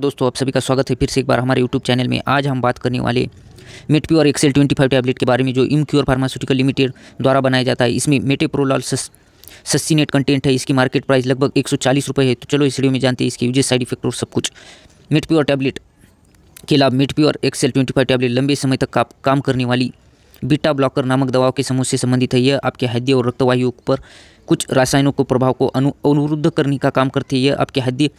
दोस्तों आप सभी का स्वागत है फिर से एक बार हमारे यूट्यूब चैनल में आज हम बात करने वाले Metpure XL twenty five tablet के बारे में जो इमक्योर फार्मास्यूटिकल लिमिटेड द्वारा बनाया जाता है इसमें मेटेप्रोलॉल सस्सी नेट कंटेंट है इसकी मार्केट प्राइस लगभग एक सौ चालीस रुपये है तो चलो इस वीडियो में जानते हैं इसके यूजेस साइड इफेक्ट और सब कुछ मेट प्योर टैबलेट के लाभ Metpure XL twenty five tablet लंबे समय तक आप काम करने वाली बीटा ब्लॉकर नामक दवाओं के समूह से संबंधित है यह आपके हृदय और रक्तवाहियों पर कुछ रासायनों के प्रभाव को अनुरुद्ध करने का काम करती है यह आपके हृदय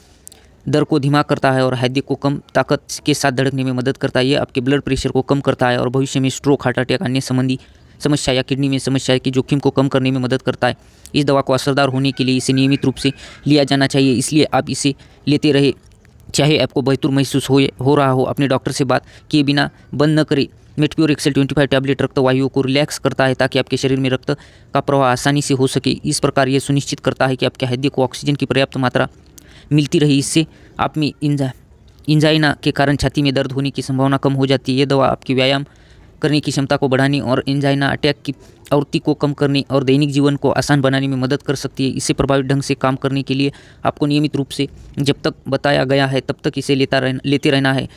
दर को धीमा करता है और हृदय को कम ताकत के साथ धड़कने में मदद करता है यह आपके ब्लड प्रेशर को कम करता है और भविष्य में स्ट्रोक हार्ट अटैक अन्य संबंधी समस्या या किडनी में समस्या की जोखिम को कम करने में मदद करता है इस दवा को असरदार होने के लिए इसे नियमित रूप से लिया जाना चाहिए इसलिए आप इसे लेते रहे चाहे आपको बेहतर महसूस हो हो रहा हो अपने डॉक्टर से बात किए बिना बंद न करें Metpure XL twenty five tablet रक्त वायु को रिलैक्स करता है ताकि आपके शरीर में रक्त का प्रवाह आसानी से हो सके इस प्रकार यह सुनिश्चित करता है कि आपके हृदय को ऑक्सीजन की पर्याप्त मात्रा मिलती रही इससे आप में इंजा इंजाइना के कारण छाती में दर्द होने की संभावना कम हो जाती है ये दवा आपकी व्यायाम करने की क्षमता को बढ़ाने और इंजाइना अटैक की आवृत्ति को कम करने और दैनिक जीवन को आसान बनाने में मदद कर सकती है इसे प्रभावी ढंग से काम करने के लिए आपको नियमित रूप से जब तक बताया गया है तब तक इसे लेता रह लेते रहना है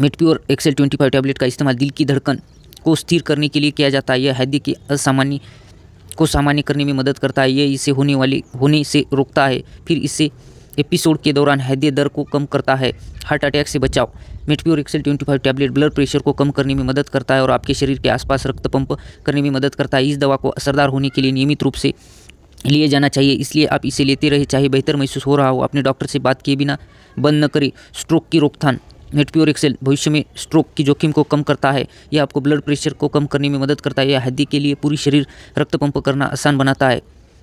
Metpure XL twenty five tablet का इस्तेमाल दिल की धड़कन को स्थिर करने के लिए किया जाता है यह हृदय की असामान्य को सामान्य करने में मदद करता है यह इसे होने वाले होने से रोकता है फिर इसे एपिसोड के दौरान हृदय दर को कम करता है हार्ट अटैक से बचाओ Metpure XL 25 tablet blood pressure को कम करने में मदद करता है और आपके शरीर के आसपास रक्त पंप करने में मदद करता है इस दवा को असरदार होने के लिए नियमित रूप से लिए जाना चाहिए इसलिए आप इसे लेते रहे चाहे बेहतर महसूस हो रहा हो अपने डॉक्टर से बात किए बिना बंद न करें स्ट्रोक की रोकथाम मेटप्योर एक्सेल भविष्य में स्ट्रोक की जोखिम को कम करता है यह आपको ब्लड प्रेशर को कम करने में मदद करता है यह हृदय के लिए पूरी शरीर रक्त पंप करना आसान बनाता है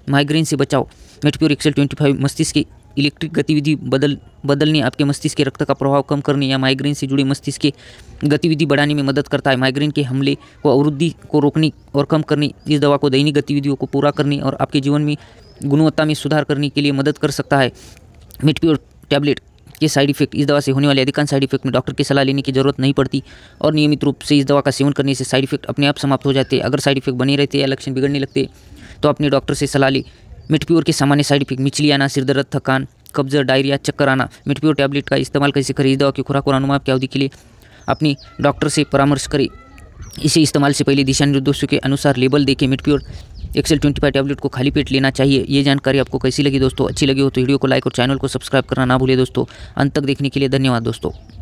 माइग्रेन से बचाओ मेटप्योर एक्सेल 25 मस्तिष्क की इलेक्ट्रिक गतिविधि बदल बदलने आपके मस्तिष्क के रक्त का प्रभाव कम करने या माइग्रेन से जुड़ी मस्तिष्क के गतिविधि बढ़ाने में मदद करता है माइग्रेन के हमले व अवरुद्धि को रोकने और कम करने इस दवा को दैनिक गतिविधियों को पूरा करने और आपके जीवन में गुणवत्ता में सुधार करने के लिए मदद कर सकता है मिटप्योर टैबलेट के साइड इफेक्ट इस दवा से होने वाले अधिकांश साइड इफेक्ट में डॉक्टर की सलाह लेने की जरूरत नहीं पड़ती और नियमित रूप से इस दवा का सेवन करने से साइड इफेक्ट अपने आप समाप्त हो जाते हैं अगर साइड इफेक्ट बने रहते या लक्षण बिगड़ने लगते तो अपने डॉक्टर से सलाह ले मिटप्योर के सामान्य साइड इफेक्ट मिचली आना सिर दर्द थकान कब्जा डायरिया चक्कर आना मिटप्योर टैबलेट का इस्तेमाल कैसे करें दवा की खुराक और अनुमान की अवधि के लिए अपनी डॉक्टर से परामर्श करें इसे इस्तेमाल से पहले दिशा निर्देशों के अनुसार लेबल देखें Metpure XL twenty five tablet को खाली पेट लेना चाहिए ये जानकारी आपको कैसी लगी दोस्तों अच्छी लगी हो तो वीडियो को लाइक और चैनल को सब्सक्राइब करना ना भूलें दोस्तों अंत तक देखने के लिए धन्यवाद दोस्तों